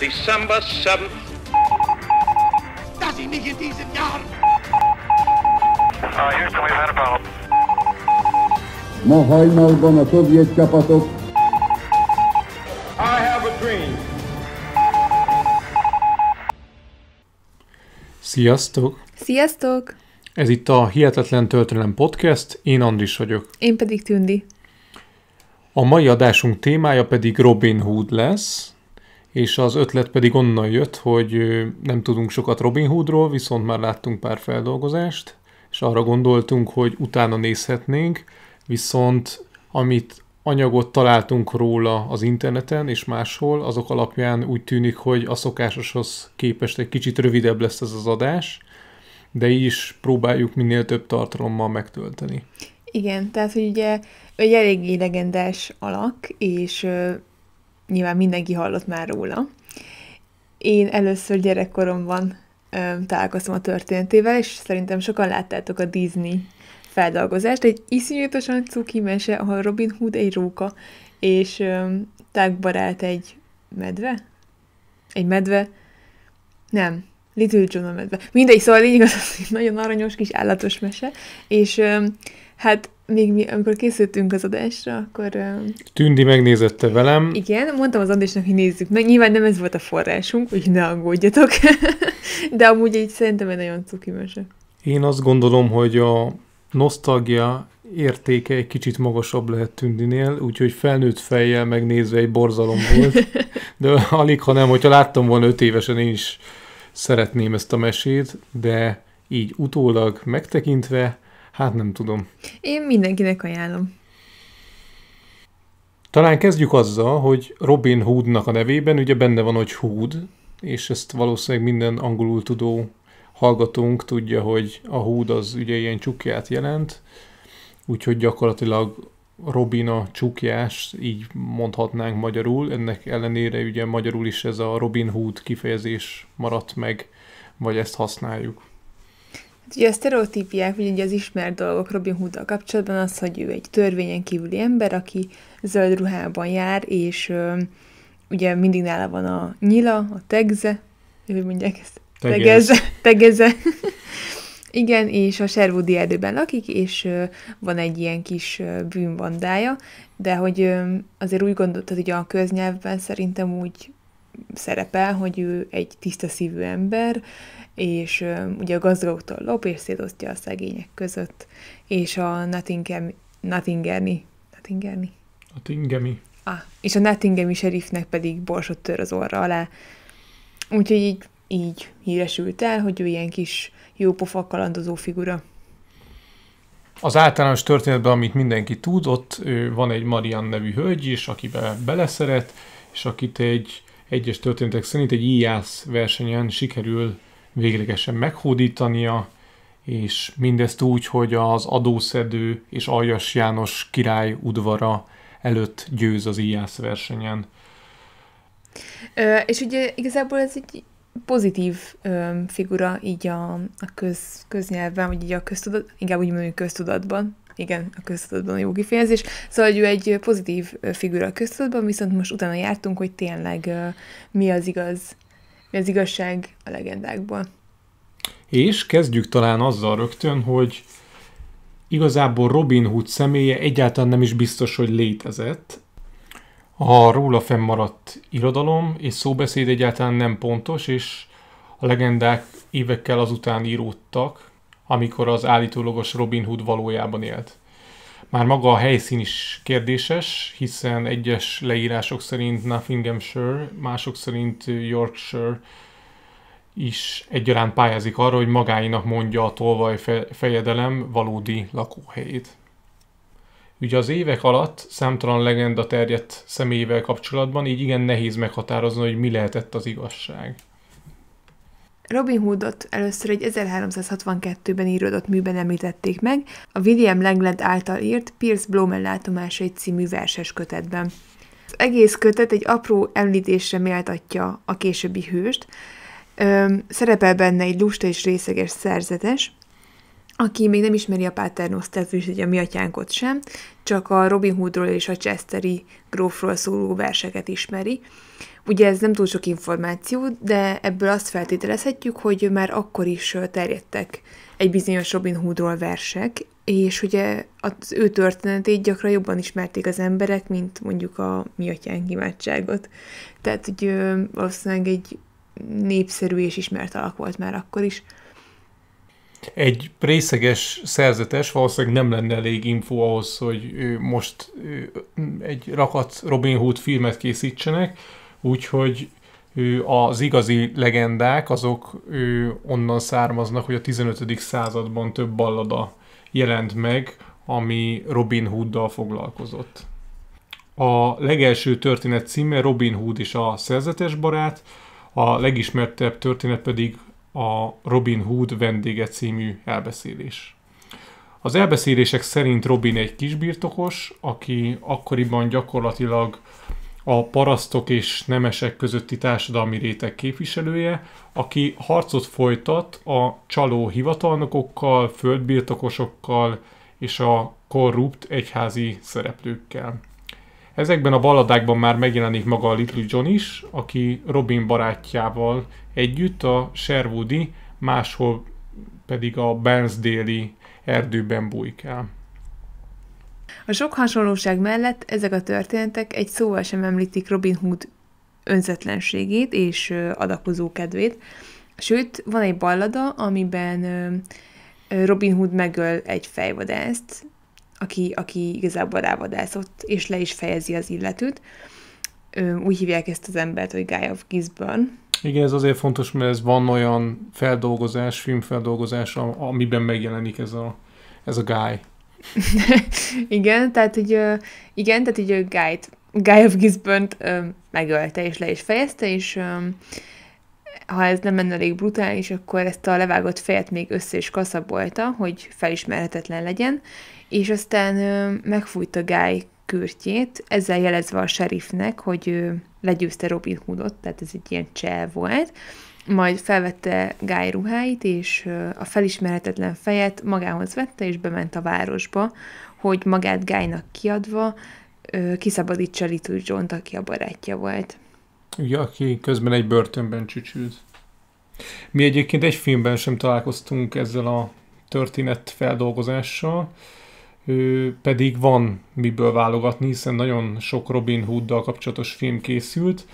December 7th. Dass ich mich in Uh, Ma hajnalban a szovjet csapatok. I have a dream. Sziasztok! Sziasztok! Ez itt a Hihetetlen Történelem Podcast, én Andris vagyok. Én pedig Tündi. A mai adásunk témája pedig Robin Hood lesz, és az ötlet pedig onnan jött, hogy nem tudunk sokat Robin Hoodról, viszont már láttunk pár feldolgozást, és arra gondoltunk, hogy utána nézhetnénk, viszont amit anyagot találtunk róla az interneten és máshol, azok alapján úgy tűnik, hogy a szokásoshoz képest egy kicsit rövidebb lesz ez az adás, de így is próbáljuk minél több tartalommal megtölteni. Igen, tehát hogy ugye egy eléggé legendás alak, és nyilván mindenki hallott már róla. Én először gyerekkoromban ö, találkoztam a történetével, és szerintem sokan láttátok a Disney feldolgozást. Egy iszonyatosan cuki mese, ahol Robin Hood egy róka, és ö, tágbarát egy medve? Egy medve? Nem, Little John a medve. Mindegy, szóval lényeg az, hogy nagyon aranyos kis állatos mese, és ö, hát még mi, amikor készültünk az adásra, akkor... Tündi megnézette velem. Igen, mondtam az Andrésnak, hogy nézzük meg. Nyilván nem ez volt a forrásunk, úgyhogy ne aggódjatok. De amúgy így szerintem egy nagyon cuki mese. Én azt gondolom, hogy a nosztalgia értéke egy kicsit magasabb lehet Tündinél, úgyhogy felnőtt fejjel megnézve egy borzalom volt. De alig, ha nem, hogyha láttam volna öt évesen, én is szeretném ezt a mesét, de így utólag megtekintve Hát nem tudom. Én mindenkinek ajánlom. Talán kezdjük azzal, hogy Robin Hoodnak a nevében ugye benne van, hogy Hood, és ezt valószínűleg minden angolul tudó hallgatónk tudja, hogy a Hood az ugye ilyen csukját jelent, úgyhogy gyakorlatilag Robin a csukjás, így mondhatnánk magyarul, ennek ellenére ugye magyarul is ez a Robin Hood kifejezés maradt meg, vagy ezt használjuk. Ugye a sztereotípiák, vagy ugye az ismert dolgok Robin hood kapcsolatban az, hogy ő egy törvényen kívüli ember, aki zöld ruhában jár, és ö, ugye mindig nála van a nyila, a tegze, hogy mondják ezt? Tegez. Tegeze. Tegeze. Igen, és a Sherwoodi erdőben lakik, és ö, van egy ilyen kis ö, bűnbandája, de hogy ö, azért úgy gondoltad, hogy a köznyelvben szerintem úgy szerepel, hogy ő egy tiszta szívű ember, és ugye a gazdagoktól lop, és szétosztja a szegények között, és a Nottingham, Nottingerni, A Tingemi. Ah, és a Nottinghami serifnek pedig borsot tör az orra alá. Úgyhogy így, így híresült el, hogy ő ilyen kis jópofa kalandozó figura. Az általános történetben, amit mindenki tud, ott van egy Marian nevű hölgy is, akiben beleszeret, és akit egy egyes történetek szerint egy íjász versenyen sikerül véglegesen meghódítania, és mindezt úgy, hogy az adószedő és Aljas János király udvara előtt győz az IASZ versenyen. Ö, és ugye igazából ez egy pozitív ö, figura így a, a köz, köznyelvben, vagy így a köztudat, inkább úgy mondjuk köztudatban, igen, a köztudatban a jó kifejezés. Szóval, hogy ő egy pozitív figura a köztudatban, viszont most utána jártunk, hogy tényleg ö, mi az igaz mi az igazság a legendákból. És kezdjük talán azzal rögtön, hogy igazából Robin Hood személye egyáltalán nem is biztos, hogy létezett. A róla fennmaradt irodalom és szóbeszéd egyáltalán nem pontos, és a legendák évekkel azután íródtak, amikor az állítólagos Robin Hood valójában élt. Már maga a helyszín is kérdéses, hiszen egyes leírások szerint Nottinghamshire, mások szerint Yorkshire is egyaránt pályázik arra, hogy magáinak mondja a tolvaj fejedelem valódi lakóhelyét. Ugye az évek alatt számtalan legenda terjedt személyével kapcsolatban, így igen nehéz meghatározni, hogy mi lehetett az igazság. Robin Hoodot először egy 1362-ben íródott műben említették meg, a William Langland által írt Pierce Blomel egy című verses kötetben. Az egész kötet egy apró említésre méltatja a későbbi hőst, szerepel benne egy lusta és részeges szerzetes, aki még nem ismeri a páternosztát, és ugye a mi atyánkot sem, csak a Robin Hoodról és a Chesteri grófról szóló verseket ismeri. Ugye ez nem túl sok információ, de ebből azt feltételezhetjük, hogy már akkor is terjedtek egy bizonyos Robin Hoodról versek, és ugye az ő történetét gyakran jobban ismerték az emberek, mint mondjuk a mi atyánk imádságot. Tehát, hogy valószínűleg egy népszerű és ismert alak volt már akkor is. Egy részeges szerzetes valószínűleg nem lenne elég info ahhoz, hogy most egy rakat Robin Hood filmet készítsenek, úgyhogy az igazi legendák azok onnan származnak, hogy a 15. században több ballada jelent meg, ami Robin Hooddal foglalkozott. A legelső történet címe Robin Hood és a szerzetes barát, a legismertebb történet pedig a Robin Hood vendége című elbeszélés. Az elbeszélések szerint Robin egy kisbirtokos, aki akkoriban gyakorlatilag a parasztok és nemesek közötti társadalmi réteg képviselője, aki harcot folytat a csaló hivatalnokokkal, földbirtokosokkal és a korrupt egyházi szereplőkkel. Ezekben a balladákban már megjelenik maga a Little John is, aki Robin barátjával együtt a Sherwoodi, máshol pedig a Bensdéli erdőben erdőben el. A sok hasonlóság mellett ezek a történetek egy szóval sem említik Robin Hood önzetlenségét és adakozó kedvét. Sőt, van egy ballada, amiben Robin Hood megöl egy fejvadászt, aki, aki igazából rávadászott, és le is fejezi az illetőt. Úgy hívják ezt az embert, hogy Guy of Gisborne. Igen, ez azért fontos, mert ez van olyan feldolgozás, filmfeldolgozás, amiben megjelenik ez a, ez a guy. igen, tehát így, igen, tehát így Guy-t, Guy of Gisbont megölte és le is fejezte, és ha ez nem menne elég brutális, akkor ezt a levágott fejet még össze is kaszabolta, hogy felismerhetetlen legyen, és aztán megfújta Guy kürtjét, ezzel jelezve a serifnek, hogy legyőzte Robin Hoodot, tehát ez egy ilyen csel volt, majd felvette Guy ruháit, és a felismerhetetlen fejet magához vette, és bement a városba, hogy magát Guynak kiadva kiszabadítsa Little john aki a barátja volt. Ugye, ja, aki közben egy börtönben csücsült. Mi egyébként egy filmben sem találkoztunk ezzel a történet feldolgozással, pedig van miből válogatni, hiszen nagyon sok Robin Hooddal kapcsolatos film készült,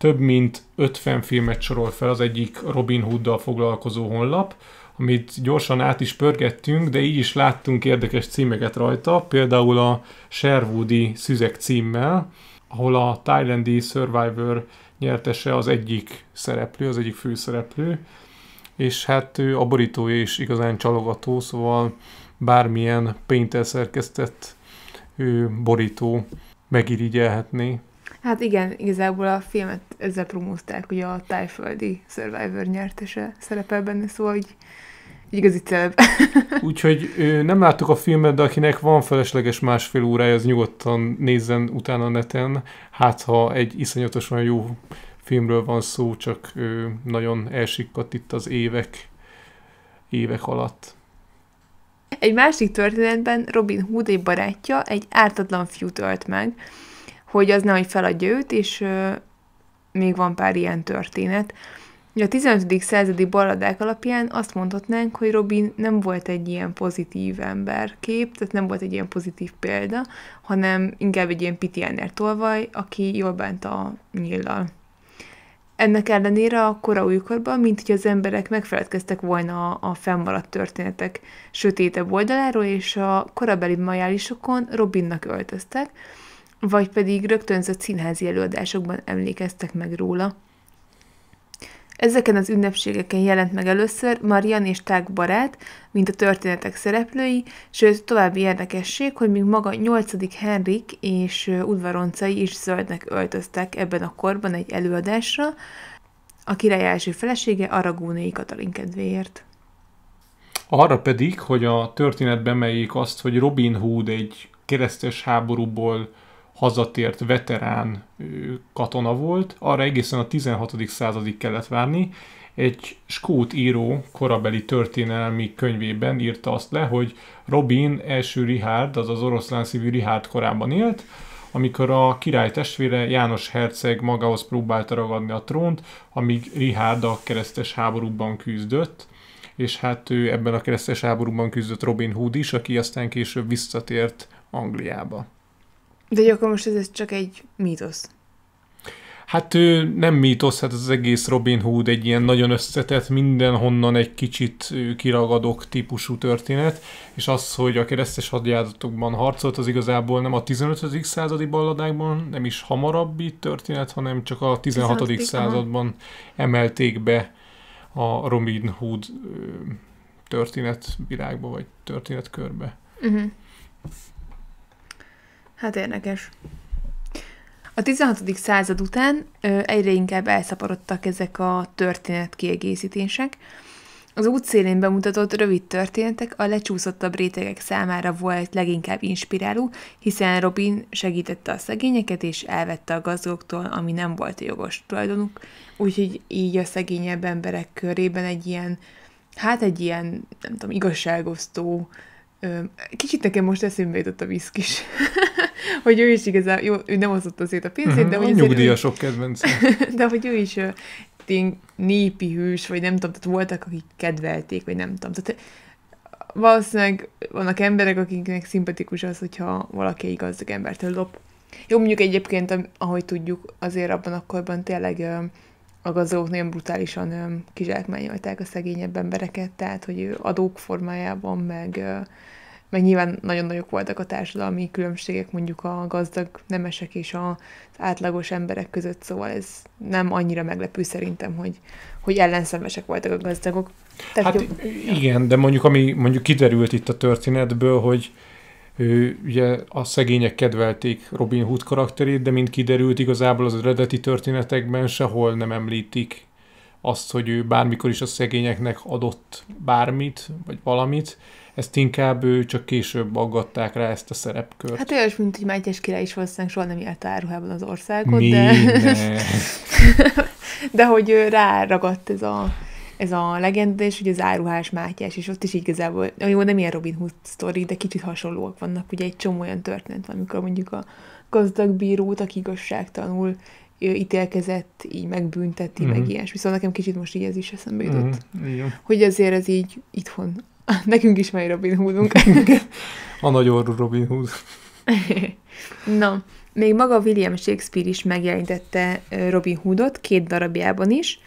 több mint 50 filmet sorol fel az egyik Robin Hooddal foglalkozó honlap, amit gyorsan át is pörgettünk, de így is láttunk érdekes címeket rajta, például a Sherwoodi Szüzek címmel, ahol a Thailandi Survivor nyertese az egyik szereplő, az egyik főszereplő, és hát ő a borítója is igazán csalogató, szóval bármilyen paint szerkesztett ő borító megirigyelhetné. Hát igen, igazából a filmet ezzel promózták, ugye a tájföldi Survivor nyertese szerepel benne, szóval így igazi celeb. Úgyhogy nem láttuk a filmet, de akinek van felesleges másfél órája, az nyugodtan nézzen utána neten. Hát, ha egy iszonyatosan jó filmről van szó, csak nagyon elsikkadt itt az évek, évek alatt. Egy másik történetben Robin Hood egy barátja egy ártatlan fiút ölt meg, hogy az nehogy feladja őt, és ö, még van pár ilyen történet. A 15. századi balladák alapján azt mondhatnánk, hogy Robin nem volt egy ilyen pozitív emberkép, tehát nem volt egy ilyen pozitív példa, hanem inkább egy ilyen pitiáner tolvaj, aki jól bánt a nyíllal. Ennek ellenére a kora újkorban, mint hogy az emberek megfeledkeztek volna a, a fennmaradt történetek sötétebb oldaláról, és a korabeli majálisokon Robinnak öltöztek, vagy pedig rögtönzött színházi előadásokban emlékeztek meg róla. Ezeken az ünnepségeken jelent meg először Marian és Tág barát, mint a történetek szereplői, sőt további érdekesség, hogy még maga 8. Henrik és udvaroncai is zöldnek öltöztek ebben a korban egy előadásra, a király első felesége Aragónéi Katalin kedvéért. Arra pedig, hogy a történetben megjék azt, hogy Robin Hood egy keresztes háborúból hazatért veterán katona volt, arra egészen a 16. századig kellett várni. Egy skót író korabeli történelmi könyvében írta azt le, hogy Robin első Richard, az az oroszlán szívű Richard korában élt, amikor a király testvére János herceg magához próbálta ragadni a trónt, amíg Richard a keresztes háborúban küzdött, és hát ő ebben a keresztes háborúban küzdött Robin Hood is, aki aztán később visszatért Angliába. De akkor most ez csak egy mítosz. Hát ő nem mítosz, hát az egész Robin Hood egy ilyen nagyon összetett, mindenhonnan egy kicsit kiragadok típusú történet, és az, hogy a keresztes hadjáratokban harcolt, az igazából nem a 15. századi balladákban, nem is hamarabbi történet, hanem csak a 16. 16. században emelték be a Robin Hood történet világba, vagy történetkörbe. Uh-huh. Hát érdekes. A 16. század után egyre inkább elszaporodtak ezek a történetkiegészítések. Az útszélén bemutatott rövid történetek a lecsúszottabb rétegek számára volt leginkább inspiráló, hiszen Robin segítette a szegényeket és elvette a gazdagoktól, ami nem volt a jogos tulajdonuk, úgyhogy így a szegényebb emberek körében egy ilyen, hát egy ilyen, nem tudom, igazságosztó, kicsit nekem most eszembe jutott a viszkis. hogy ő is igazán, jó, ő nem osztotta szét a pénzét, uh-huh, de mhm. hogy... Nyugdíjasok kedvenc. De hogy ő is marketing népi hűs, vagy nem tudom, tehát voltak, akik kedvelték, vagy nem tudom. Tehát valószínűleg vannak emberek, akiknek szimpatikus az, hogyha valaki egy gazdag embertől lop. Jó, mondjuk egyébként, ahogy tudjuk, azért abban a korban tényleg a gazdagok nagyon brutálisan kizsákmányolták a szegényebb embereket, tehát hogy adók formájában, meg meg nyilván nagyon nagyok voltak a társadalmi különbségek mondjuk a gazdag nemesek és az átlagos emberek között, szóval ez nem annyira meglepő szerintem, hogy, hogy ellenszemesek voltak a gazdagok. Tehát hát jobb... igen, de mondjuk ami mondjuk kiderült itt a történetből, hogy ő, ugye a szegények kedvelték Robin Hood karakterét, de mint kiderült, igazából az eredeti történetekben sehol nem említik azt, hogy ő bármikor is a szegényeknek adott bármit, vagy valamit, ezt inkább ő csak később aggatták rá ezt a szerepkört. Hát olyas, mint hogy Mátyás király is valószínűleg soha nem élt áruhában az országot, Mi? de... de hogy ráragadt ez a ez a legenda, és ugye az áruhás Mátyás, és ott is igazából, jó, nem ilyen Robin Hood sztori, de kicsit hasonlóak vannak, ugye egy csomó olyan történet van, amikor mondjuk a gazdag bírót, aki igazságtanul ítélkezett, így megbünteti, mm-hmm. meg mhm. ilyes. Viszont szóval nekem kicsit most így ez is eszembe jutott. Mm-hmm. Hogy azért ez így itthon Nekünk is már Robin Hoodunk. a nagy orru Robin Hood. Na, még maga William Shakespeare is megjelentette Robin Hoodot két darabjában is.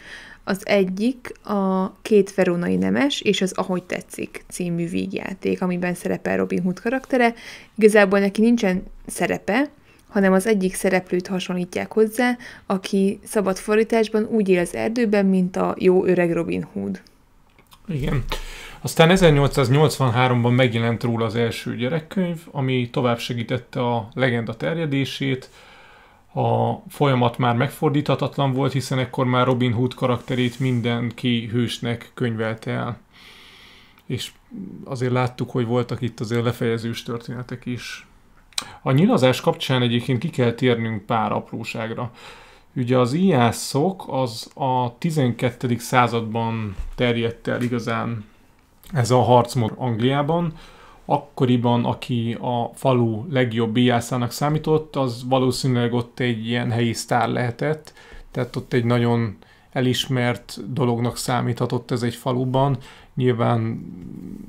Az egyik a Két Verónai Nemes és az Ahogy Tetszik című vígjáték, amiben szerepel Robin Hood karaktere. Igazából neki nincsen szerepe, hanem az egyik szereplőt hasonlítják hozzá, aki szabad fordításban úgy él az erdőben, mint a jó öreg Robin Hood. Igen. Aztán 1883-ban megjelent róla az első gyerekkönyv, ami tovább segítette a legenda terjedését. A folyamat már megfordíthatatlan volt, hiszen ekkor már Robin Hood karakterét mindenki hősnek könyvelte el. És azért láttuk, hogy voltak itt azért lefejezős történetek is. A nyilazás kapcsán egyébként ki kell térnünk pár apróságra. Ugye az íjászok az a 12. században terjedt el igazán ez a harcmód Angliában. Akkoriban, aki a falu legjobb íjászának számított, az valószínűleg ott egy ilyen helyi sztár lehetett, tehát ott egy nagyon elismert dolognak számíthatott ez egy faluban. Nyilván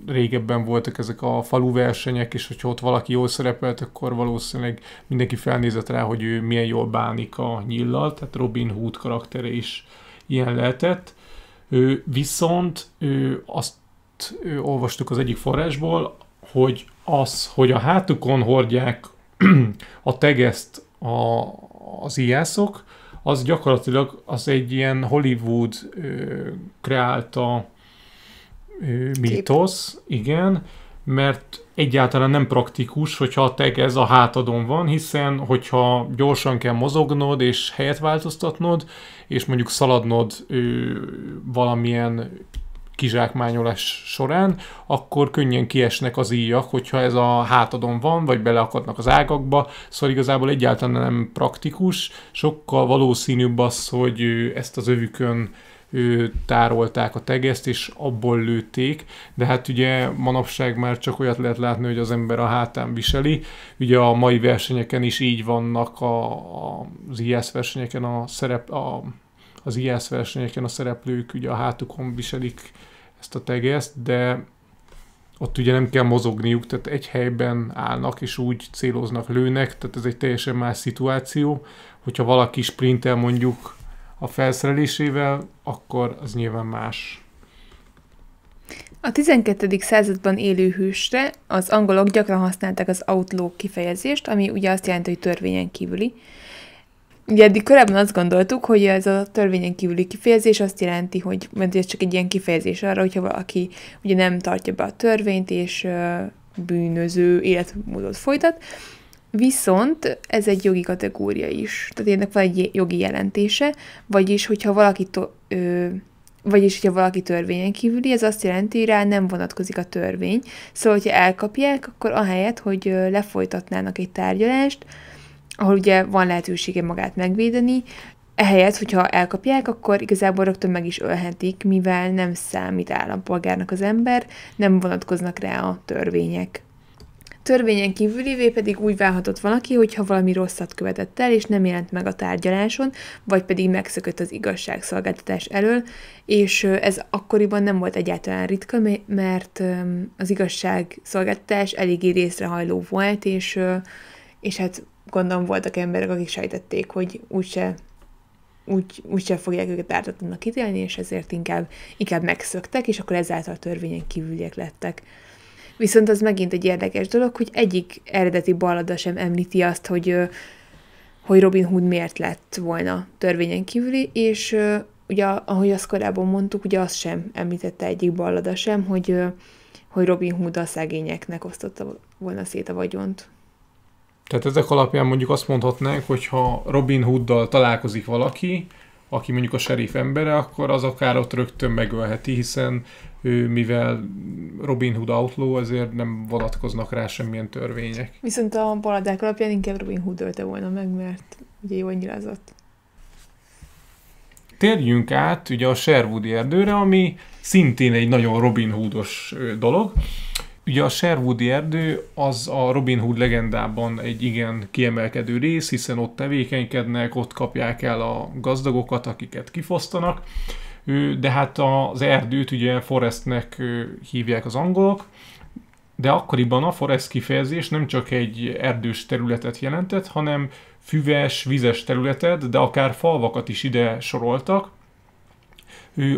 régebben voltak ezek a falu versenyek, és hogyha ott valaki jól szerepelt, akkor valószínűleg mindenki felnézett rá, hogy ő milyen jól bánik a nyillal, tehát Robin Hood karaktere is ilyen lehetett. Ő viszont ő azt olvastuk az egyik forrásból, hogy az, hogy a hátukon hordják a tegeszt a, az ijászok, az gyakorlatilag az egy ilyen Hollywood ö, kreálta ö, mítosz, igen, mert egyáltalán nem praktikus, hogyha a teg ez a hátadon van, hiszen hogyha gyorsan kell mozognod és helyet változtatnod, és mondjuk szaladnod ö, valamilyen kizsákmányolás során, akkor könnyen kiesnek az íjak, hogyha ez a hátadon van, vagy beleakadnak az ágakba, szóval igazából egyáltalán nem praktikus, sokkal valószínűbb az, hogy ezt az övükön tárolták a tegeszt, és abból lőtték, de hát ugye manapság már csak olyat lehet látni, hogy az ember a hátán viseli. Ugye a mai versenyeken is így vannak a, a, az IS versenyeken a szerep, a az IASZ versenyeken a szereplők ugye a hátukon viselik ezt a tegezt, de ott ugye nem kell mozogniuk, tehát egy helyben állnak és úgy céloznak, lőnek, tehát ez egy teljesen más szituáció. Hogyha valaki sprintel mondjuk a felszerelésével, akkor az nyilván más. A 12. században élő hősre az angolok gyakran használták az outlaw kifejezést, ami ugye azt jelenti, hogy törvényen kívüli, Ugye eddig korábban azt gondoltuk, hogy ez a törvényen kívüli kifejezés azt jelenti, hogy mert ez csak egy ilyen kifejezés arra, hogyha valaki ugye nem tartja be a törvényt, és bűnöző életmódot folytat, Viszont ez egy jogi kategória is. Tehát ennek van egy jogi jelentése, vagyis hogyha valaki, to, ö, vagyis, hogyha valaki törvényen kívüli, ez azt jelenti, hogy rá nem vonatkozik a törvény. Szóval, hogyha elkapják, akkor ahelyett, hogy lefolytatnának egy tárgyalást, ahol ugye van lehetősége magát megvédeni, ehelyett, hogyha elkapják, akkor igazából rögtön meg is ölhetik, mivel nem számít állampolgárnak az ember, nem vonatkoznak rá a törvények. Törvényen kívülivé pedig úgy válhatott valaki, hogyha valami rosszat követett el, és nem jelent meg a tárgyaláson, vagy pedig megszökött az igazságszolgáltatás elől, és ez akkoriban nem volt egyáltalán ritka, mert az igazságszolgáltatás eléggé részrehajló volt, és, és hát gondolom voltak emberek, akik sejtették, hogy úgyse úgy, úgyse fogják őket ártatlanak ítélni, és ezért inkább, inkább megszöktek, és akkor ezáltal törvényen kívüliek lettek. Viszont az megint egy érdekes dolog, hogy egyik eredeti ballada sem említi azt, hogy, hogy Robin Hood miért lett volna törvényen kívüli, és ugye, ahogy azt korábban mondtuk, ugye azt sem említette egyik ballada sem, hogy, hogy Robin Hood a szegényeknek osztotta volna szét a vagyont. Tehát ezek alapján mondjuk azt mondhatnánk, hogy ha Robin Hooddal találkozik valaki, aki mondjuk a serif embere, akkor az akár ott rögtön megölheti, hiszen ő, mivel Robin Hood outlaw, ezért nem vonatkoznak rá semmilyen törvények. Viszont a baladák alapján inkább Robin Hood ölte volna meg, mert ugye jó nyilázott. Térjünk át ugye a Sherwoodi erdőre, ami szintén egy nagyon Robin Hoodos dolog. Ugye a Sherwoodi erdő az a Robin Hood legendában egy igen kiemelkedő rész, hiszen ott tevékenykednek, ott kapják el a gazdagokat, akiket kifosztanak, de hát az erdőt ugye Forestnek hívják az angolok, de akkoriban a forest kifejezés nem csak egy erdős területet jelentett, hanem füves, vizes területet, de akár falvakat is ide soroltak,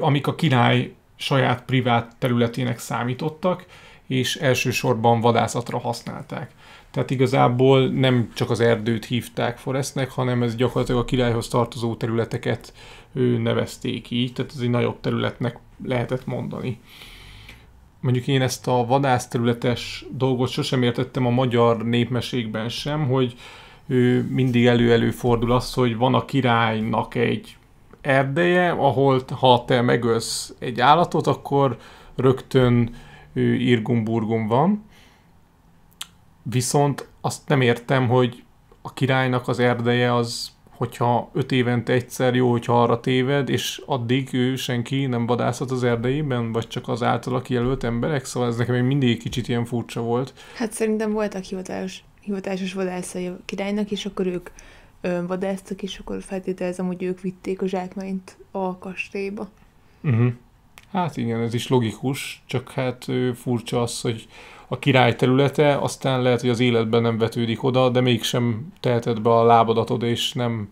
amik a király saját privát területének számítottak, és elsősorban vadászatra használták. Tehát igazából nem csak az erdőt hívták Forestnek, hanem ez gyakorlatilag a királyhoz tartozó területeket ő nevezték így, tehát ez egy nagyobb területnek lehetett mondani. Mondjuk én ezt a vadászterületes dolgot sosem értettem a magyar népmesékben sem, hogy ő mindig elő-elő fordul az, hogy van a királynak egy erdeje, ahol ha te megölsz egy állatot, akkor rögtön Irgumburgum van. Viszont azt nem értem, hogy a királynak az erdeje az, hogyha öt évente egyszer jó, hogyha arra téved, és addig ő senki nem vadászhat az erdeiben, vagy csak az általa kijelölt emberek, szóval ez nekem mindig kicsit ilyen furcsa volt. Hát szerintem voltak hivatalos, hivatásos vadászai a királynak, és akkor ők vadásztak, és akkor feltételezem, hogy ők vitték a zsákmányt a kastélyba. Uh-huh. Hát igen, ez is logikus, csak hát furcsa az, hogy a király területe, aztán lehet, hogy az életben nem vetődik oda, de mégsem teheted be a lábadatod, és nem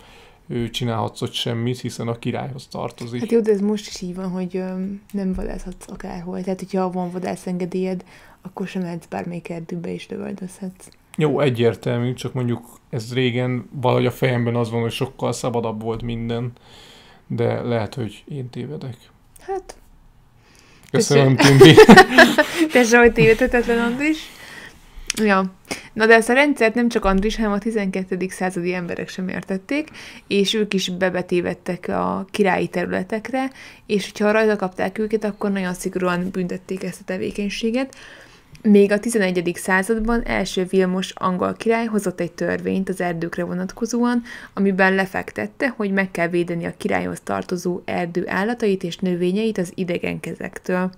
ő csinálhatsz ott semmit, hiszen a királyhoz tartozik. Hát jó, de ez most is így van, hogy nem vadászhatsz akárhol. Tehát, hogyha van vadászengedélyed, akkor sem mehetsz bármelyik erdőbe és lövöldözhetsz. Jó, egyértelmű, csak mondjuk ez régen valahogy a fejemben az van, hogy sokkal szabadabb volt minden, de lehet, hogy én tévedek. Hát, Köszönöm, Tindi. Te Zsolti, tévedhetetlen, Andris. Ja. Na de ezt a rendszert nem csak Andris, hanem a 12. századi emberek sem értették, és ők is bebetévedtek a királyi területekre, és hogyha rajta kapták őket, akkor nagyon szigorúan büntették ezt a tevékenységet. Még a 11. században első Vilmos angol király hozott egy törvényt az erdőkre vonatkozóan, amiben lefektette, hogy meg kell védeni a királyhoz tartozó erdő állatait és növényeit az idegen kezektől.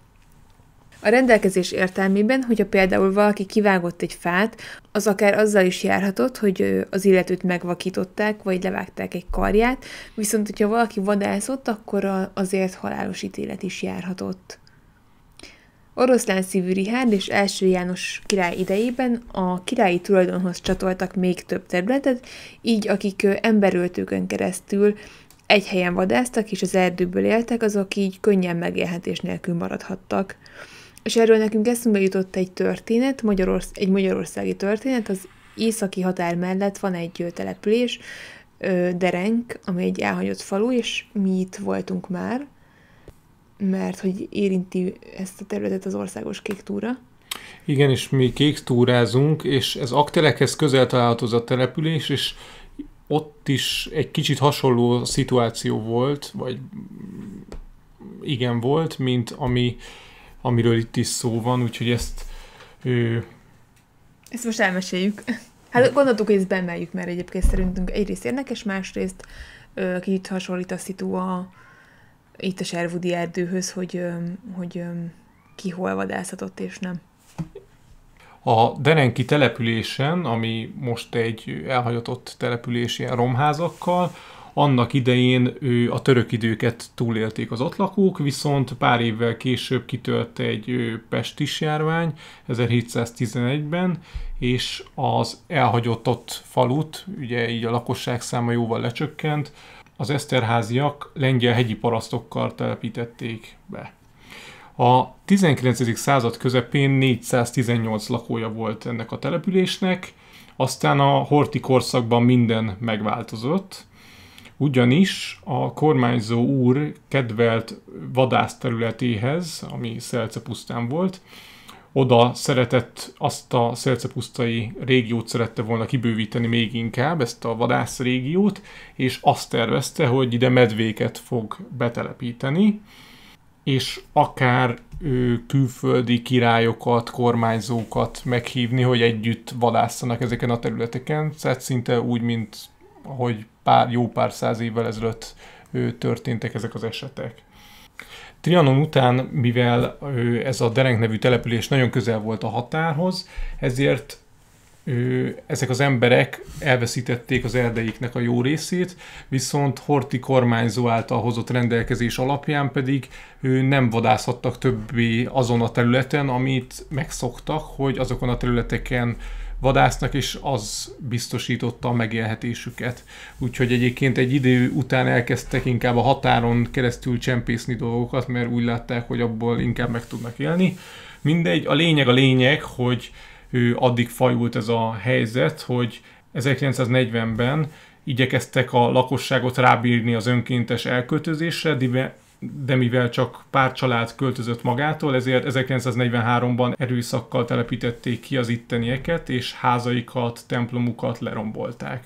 A rendelkezés értelmében, hogyha például valaki kivágott egy fát, az akár azzal is járhatott, hogy az illetőt megvakították, vagy levágták egy karját, viszont hogyha valaki vadászott, akkor azért halálos ítélet is járhatott. Oroszlán szívű Rihárd és első János király idejében a királyi tulajdonhoz csatoltak még több területet, így akik emberöltőkön keresztül egy helyen vadáztak és az erdőből éltek, azok így könnyen megélhetés nélkül maradhattak. És erről nekünk eszünkbe jutott egy történet, Magyarorsz- egy magyarországi történet, az északi határ mellett van egy település, Derenk, ami egy elhagyott falu, és mi itt voltunk már, mert hogy érinti ezt a területet az országos kék túra. Igen, és mi kék túrázunk, és ez Aktelekhez közel található a település, és ott is egy kicsit hasonló szituáció volt, vagy igen volt, mint ami, amiről itt is szó van, úgyhogy ezt... Ő... Ezt most elmeséljük. Hát gondoltuk, hogy ezt bemeljük, mert egyébként szerintünk egyrészt érdekes, másrészt kicsit hasonlít a szitu a, itt a Sherwoodi erdőhöz, hogy, hogy ki hol vadászhatott és nem. A Derenki településen, ami most egy elhagyatott település ilyen romházakkal, annak idején ő, a török időket túlélték az ott lakók, viszont pár évvel később kitört egy pestis járvány 1711-ben, és az elhagyott falut, ugye így a lakosság száma jóval lecsökkent, az eszterháziak lengyel hegyi parasztokkal telepítették be. A 19. század közepén 418 lakója volt ennek a településnek, aztán a horti korszakban minden megváltozott, ugyanis a kormányzó úr kedvelt vadászterületéhez, ami Szelce pusztán volt, oda szeretett azt a szercepusztai régiót szerette volna kibővíteni még inkább, ezt a vadász régiót, és azt tervezte, hogy ide medvéket fog betelepíteni, és akár ő, külföldi királyokat, kormányzókat meghívni, hogy együtt vadásszanak ezeken a területeken, tehát szinte úgy, mint ahogy pár, jó pár száz évvel ezelőtt történtek ezek az esetek. Trianon után, mivel ez a Dereng nevű település nagyon közel volt a határhoz, ezért ezek az emberek elveszítették az erdeiknek a jó részét, viszont Horti kormányzó által hozott rendelkezés alapján pedig nem vadászhattak többé azon a területen, amit megszoktak, hogy azokon a területeken vadásznak, és az biztosította a megélhetésüket. Úgyhogy egyébként egy idő után elkezdtek inkább a határon keresztül csempészni dolgokat, mert úgy látták, hogy abból inkább meg tudnak élni. Mindegy, a lényeg a lényeg, hogy ő addig fajult ez a helyzet, hogy 1940-ben igyekeztek a lakosságot rábírni az önkéntes elköltözésre, de mivel csak pár család költözött magától, ezért 1943-ban erőszakkal telepítették ki az ittenieket, és házaikat, templomukat lerombolták.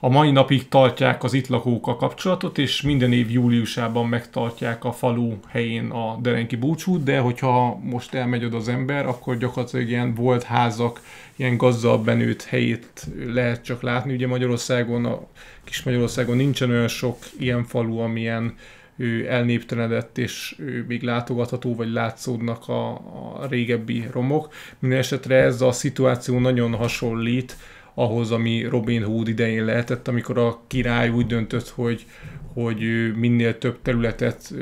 A mai napig tartják az itt lakók a kapcsolatot, és minden év júliusában megtartják a falu helyén a derenki búcsút, de hogyha most elmegy oda az ember, akkor gyakorlatilag ilyen volt házak, ilyen gazdag benőtt helyét lehet csak látni. Ugye Magyarországon, a kis Magyarországon nincsen olyan sok ilyen falu, amilyen ő elnéptelenedett, és ő még látogatható, vagy látszódnak a, a régebbi romok. Mindenesetre ez a szituáció nagyon hasonlít ahhoz, ami Robin Hood idején lehetett, amikor a király úgy döntött, hogy, hogy minél több területet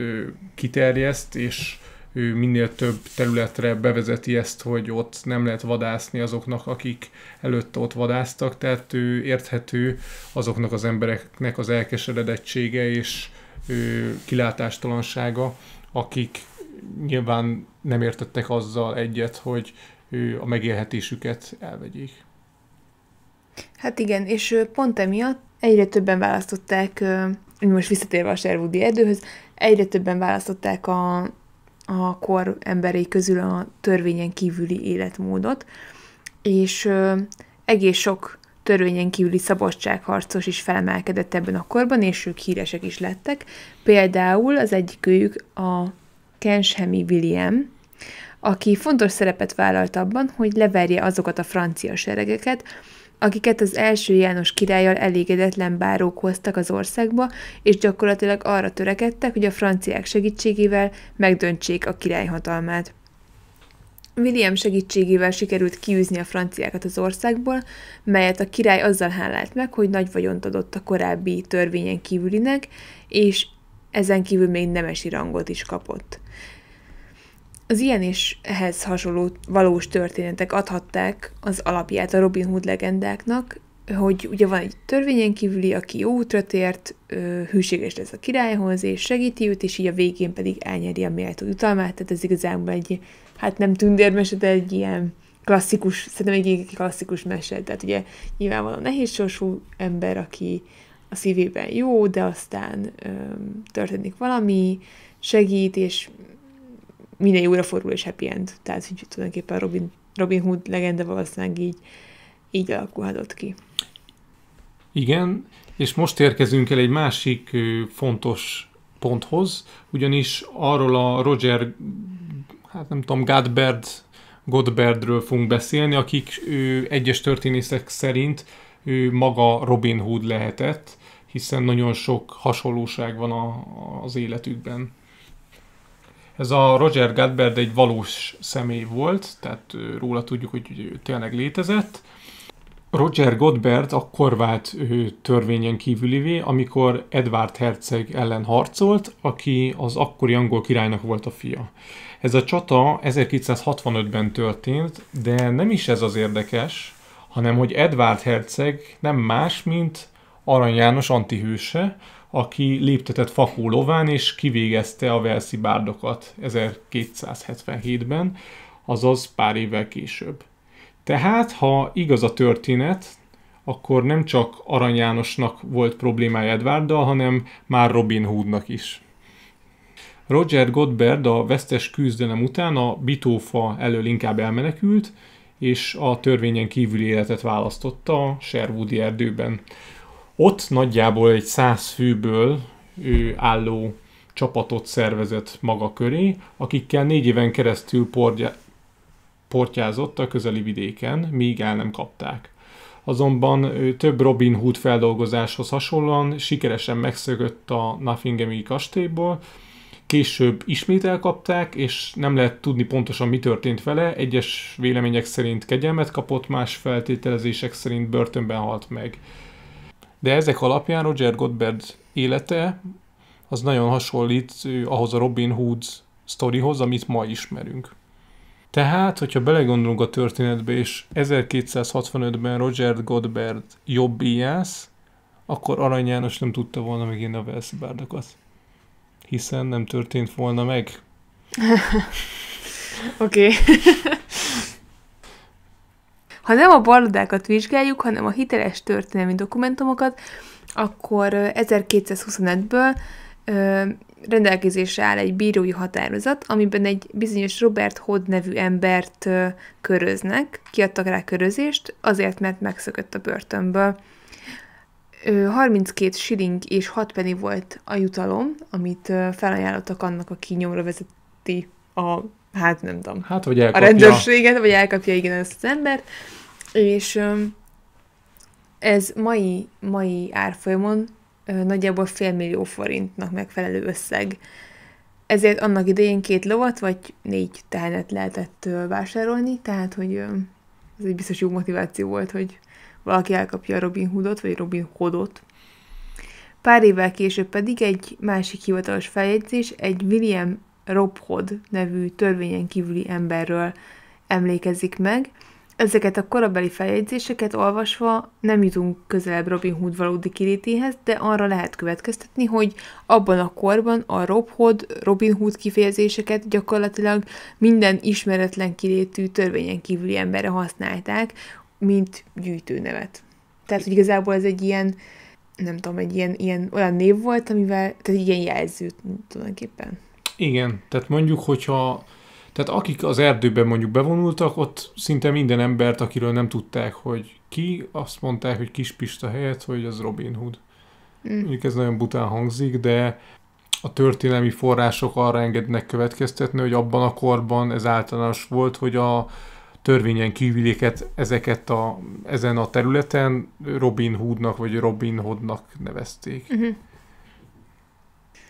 kiterjeszt, és ő minél több területre bevezeti ezt, hogy ott nem lehet vadászni azoknak, akik előtte ott vadásztak, tehát ő érthető azoknak az embereknek az elkeseredettsége, és kilátástalansága, akik nyilván nem értettek azzal egyet, hogy a megélhetésüket elvegyék. Hát igen, és pont emiatt egyre többen választották, most visszatérve a Sherwoodi erdőhöz, egyre többen választották a, a kor emberei közül a törvényen kívüli életmódot, és egész sok törvényen kívüli szabadságharcos is felemelkedett ebben a korban, és ők híresek is lettek. Például az egyikőjük a Kenshemi William, aki fontos szerepet vállalt abban, hogy leverje azokat a francia seregeket, akiket az első János királyjal elégedetlen bárók hoztak az országba, és gyakorlatilag arra törekedtek, hogy a franciák segítségével megdöntsék a királyhatalmát. William segítségével sikerült kiűzni a franciákat az országból, melyet a király azzal hálált meg, hogy nagy vagyont adott a korábbi törvényen kívülinek, és ezen kívül még nemesi rangot is kapott. Az ilyen és ehhez hasonló valós történetek adhatták az alapját a Robin Hood legendáknak, hogy ugye van egy törvényen kívüli, aki jó útra tért, hűséges lesz a királyhoz, és segíti őt, és így a végén pedig elnyeri a méltó jutalmát, tehát ez igazából egy hát nem tündérmese, de egy ilyen klasszikus, szerintem egy, klasszikus mese. Tehát ugye nyilvánvalóan nehéz sorsú ember, aki a szívében jó, de aztán öm, történik valami, segít, és minden jóra fordul és happy end. Tehát, hogy tulajdonképpen Robin, Robin Hood legenda valószínűleg így, így alakulhatott ki. Igen, és most érkezünk el egy másik fontos ponthoz, ugyanis arról a Roger hát nem tudom, Godbert, Godbertről fogunk beszélni, akik ő, egyes történészek szerint ő maga Robin Hood lehetett, hiszen nagyon sok hasonlóság van a, az életükben. Ez a Roger Godbert egy valós személy volt, tehát róla tudjuk, hogy ő tényleg létezett. Roger Godbert akkor vált ő, törvényen kívülivé, amikor Edward Herceg ellen harcolt, aki az akkori angol királynak volt a fia. Ez a csata 1265-ben történt, de nem is ez az érdekes, hanem hogy Edvard herceg nem más, mint Arany János antihőse, aki léptetett fakó lován és kivégezte a Velszi bárdokat 1277-ben, azaz pár évvel később. Tehát, ha igaz a történet, akkor nem csak Arany Jánosnak volt problémája Edvárddal, hanem már Robin Hoodnak is. Roger Godbert a vesztes küzdelem után a bitófa elől inkább elmenekült, és a törvényen kívüli életet választotta a Sherwoodi erdőben. Ott nagyjából egy száz főből ő álló csapatot szervezett maga köré, akikkel négy éven keresztül portja, portyázott a közeli vidéken, míg el nem kapták. Azonban több Robin Hood feldolgozáshoz hasonlóan sikeresen megszögött a Nottinghami kastélyból, Később ismét elkapták, és nem lehet tudni pontosan mi történt vele. Egyes vélemények szerint kegyelmet kapott, más feltételezések szerint börtönben halt meg. De ezek alapján Roger Godbert élete az nagyon hasonlít ahhoz a Robin Hood sztorihoz, amit ma ismerünk. Tehát, hogyha belegondolunk a történetbe, és 1265-ben Roger Godbert jobb íjász, akkor Arany János nem tudta volna megint a Velszibárdokat hiszen nem történt volna meg. Oké. ha nem a barlodákat vizsgáljuk, hanem a hiteles történelmi dokumentumokat, akkor 1225-ből rendelkezésre áll egy bírói határozat, amiben egy bizonyos Robert Hood nevű embert köröznek, kiadtak rá körözést, azért, mert megszökött a börtönből. 32 shilling és 6 penny volt a jutalom, amit felajánlottak annak, aki nyomra vezeti a, hát nem tudom, hát, hogy elkapja. a rendőrséget, vagy elkapja igen ezt az embert, és ez mai, mai árfolyamon nagyjából fél millió forintnak megfelelő összeg. Ezért annak idején két lovat, vagy négy tehenet lehetett vásárolni, tehát hogy ez egy biztos jó motiváció volt, hogy valaki elkapja a Robin Hoodot, vagy Robin Hoodot. Pár évvel később pedig egy másik hivatalos feljegyzés egy William Rob Hood nevű törvényen kívüli emberről emlékezik meg. Ezeket a korabeli feljegyzéseket olvasva nem jutunk közelebb Robin Hood valódi kilétéhez, de arra lehet következtetni, hogy abban a korban a Rob Hood, Robin Hood kifejezéseket gyakorlatilag minden ismeretlen kilétű törvényen kívüli emberre használták, mint gyűjtőnevet. Tehát, hogy igazából ez egy ilyen, nem tudom, egy ilyen, ilyen olyan név volt, amivel, tehát ilyen jelző tulajdonképpen. Igen, tehát mondjuk, hogyha tehát akik az erdőben mondjuk bevonultak, ott szinte minden embert, akiről nem tudták, hogy ki, azt mondták, hogy Kispista helyett, hogy az Robin Hood. Mm. Mondjuk ez nagyon bután hangzik, de a történelmi források arra engednek következtetni, hogy abban a korban ez általános volt, hogy a törvényen kívüléket, ezeket a, ezen a területen Robin Hoodnak vagy Robin Hoodnak nevezték. Uh-huh.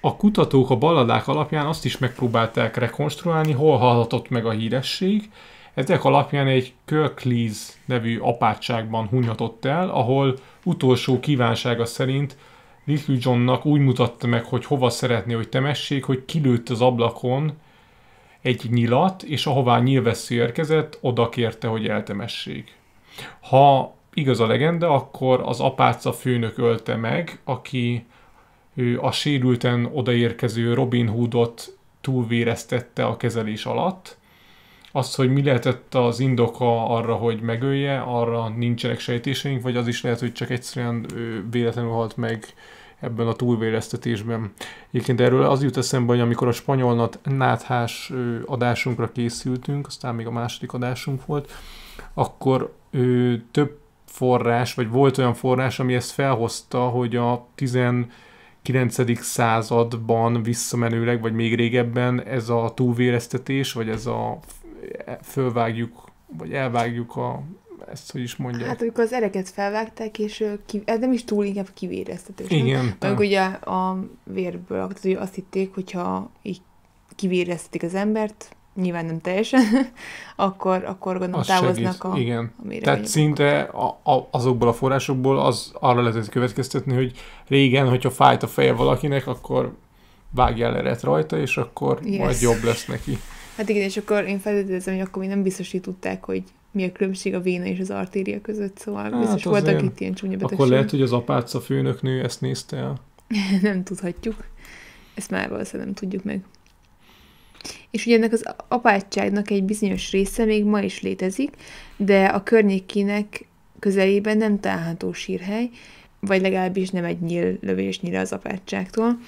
A kutatók a balladák alapján azt is megpróbálták rekonstruálni, hol hallhatott meg a híresség. Ezek alapján egy Kirklees nevű apátságban hunyhatott el, ahol utolsó kívánsága szerint Little Johnnak úgy mutatta meg, hogy hova szeretné, hogy temessék, hogy kilőtt az ablakon egy nyilat, és ahová nyilvessző érkezett, oda kérte, hogy eltemessék. Ha igaz a legenda, akkor az apáca főnök ölte meg, aki a sérülten odaérkező Robin Hoodot túlvéreztette a kezelés alatt. Az, hogy mi lehetett az indoka arra, hogy megölje, arra nincsenek sejtéseink, vagy az is lehet, hogy csak egyszerűen véletlenül halt meg ebben a túlvéreztetésben. Egyébként erről az jut eszembe, hogy amikor a spanyolnat náthás adásunkra készültünk, aztán még a második adásunk volt, akkor ő, több forrás, vagy volt olyan forrás, ami ezt felhozta, hogy a 19. században visszamenőleg, vagy még régebben ez a túlvéreztetés, vagy ez a e-, fölvágjuk, vagy elvágjuk a ezt hogy is mondják. Hát amikor az ereket felvágták, és ki, ez hát nem is túl inkább kivéreztetés. Igen. Meg ugye a vérből, tehát, hogy azt hitték, hogyha így kivéreztetik az embert, nyilván nem teljesen, akkor, akkor gondolom az távoznak segít. a... Igen. A Tehát szinte a, a, azokból a forrásokból az arra lehetett következtetni, hogy régen, hogyha fájt a feje valakinek, akkor vágjál eret rajta, és akkor yes. majd jobb lesz neki. Hát igen, és akkor én feltételezem, hogy akkor mi nem biztosították, hogy mi a különbség a véna és az artéria között, szóval hát biztos voltak itt ilyen csúnya betegség. Akkor lehet, hogy az apáca főnöknő ezt nézte el? nem tudhatjuk. Ezt már valószínűleg nem tudjuk meg. És ugye ennek az apátságnak egy bizonyos része még ma is létezik, de a környékének közelében nem található sírhely, vagy legalábbis nem egy nyíl lövésnyire az apátságtól.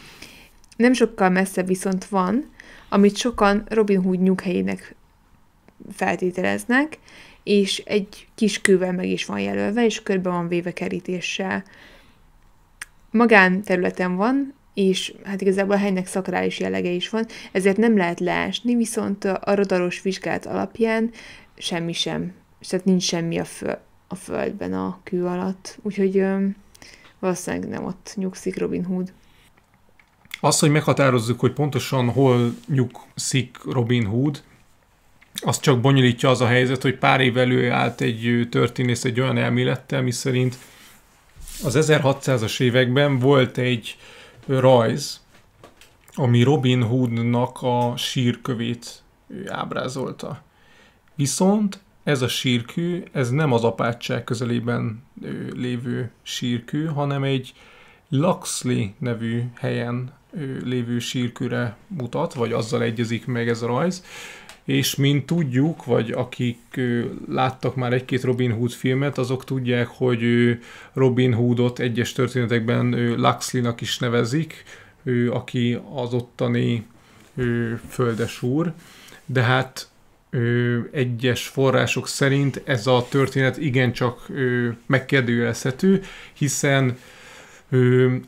Nem sokkal messze viszont van, amit sokan Robin Hood nyughelyének feltételeznek, és egy kis kővel meg is van jelölve, és körbe van véve kerítéssel. Magán területen van, és hát igazából a helynek szakrális jellege is van, ezért nem lehet leásni, viszont a radaros vizsgált alapján semmi sem, tehát nincs semmi a, föl, a földben a kő alatt, úgyhogy ö, valószínűleg nem ott nyugszik Robin Hood. Azt, hogy meghatározzuk, hogy pontosan hol nyugszik Robin Hood, azt csak bonyolítja az a helyzet, hogy pár év állt egy történész egy olyan elmélettel, miszerint az 1600-as években volt egy rajz, ami Robin Hoodnak a sírkövét ábrázolta. Viszont ez a sírkő, ez nem az apátság közelében lévő sírkő, hanem egy Luxley nevű helyen lévő sírkőre mutat, vagy azzal egyezik meg ez a rajz, és mint tudjuk, vagy akik láttak már egy-két Robin Hood filmet, azok tudják, hogy Robin Hoodot egyes történetekben Luxley-nak is nevezik, ő, aki az ottani ő, földes úr, de hát ő, egyes források szerint ez a történet igencsak megkérdőjelezhető, hiszen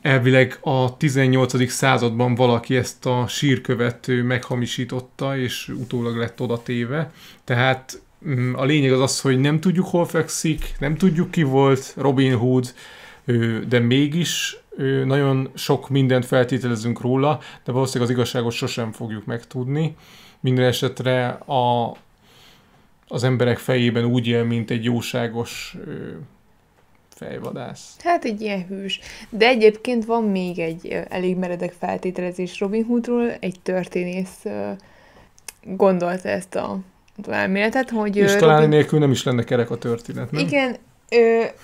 elvileg a 18. században valaki ezt a sírkövet meghamisította, és utólag lett oda téve. Tehát mm, a lényeg az az, hogy nem tudjuk hol fekszik, nem tudjuk ki volt Robin Hood, de mégis nagyon sok mindent feltételezünk róla, de valószínűleg az igazságot sosem fogjuk megtudni. Minden esetre a, az emberek fejében úgy él, mint egy jóságos fejvadász. Hát egy ilyen hűs. De egyébként van még egy elég meredek feltételezés Robin Hoodról, egy történész gondolta ezt a elméletet, hogy... És talán nélkül nem is lenne kerek a történet, nem? Igen,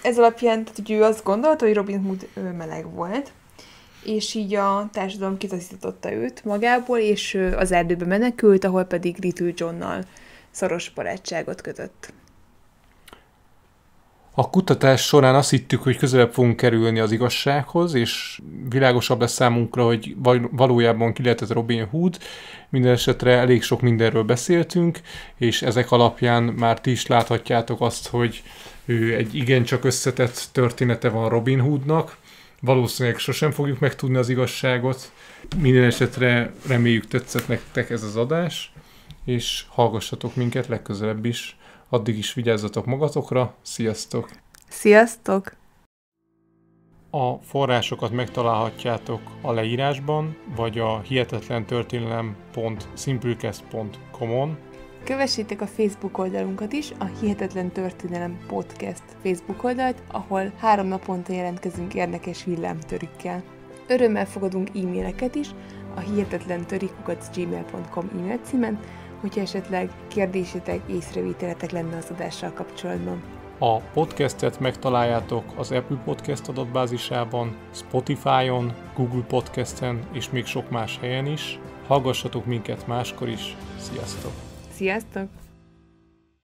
ez alapján tehát, ő azt gondolta, hogy Robin Hood meleg volt, és így a társadalom kitaszította őt magából, és az erdőbe menekült, ahol pedig Little Johnnal szoros barátságot kötött. A kutatás során azt hittük, hogy közelebb fogunk kerülni az igazsághoz, és világosabb lesz számunkra, hogy valójában ki lehetett Robin Hood. Minden esetre elég sok mindenről beszéltünk, és ezek alapján már ti is láthatjátok azt, hogy ő egy igencsak összetett története van Robin Hoodnak. Valószínűleg sosem fogjuk megtudni az igazságot. Minden esetre reméljük tetszett nektek ez az adás, és hallgassatok minket legközelebb is. Addig is vigyázzatok magatokra, sziasztok! Sziasztok! A forrásokat megtalálhatjátok a leírásban, vagy a hihetetlentörténelem.simplecast.com-on. Kövessétek a Facebook oldalunkat is, a Hihetetlen Történelem Podcast Facebook oldalt, ahol három naponta jelentkezünk érdekes villámtörükkel. Örömmel fogadunk e-maileket is, a hihetetlen gmail.com e-mail címen, hogyha esetleg kérdésétek, észrevételetek lenne az adással kapcsolatban. A podcastet megtaláljátok az Apple Podcast adatbázisában, Spotify-on, Google Podcasten és még sok más helyen is. Hallgassatok minket máskor is. Sziasztok! Sziasztok!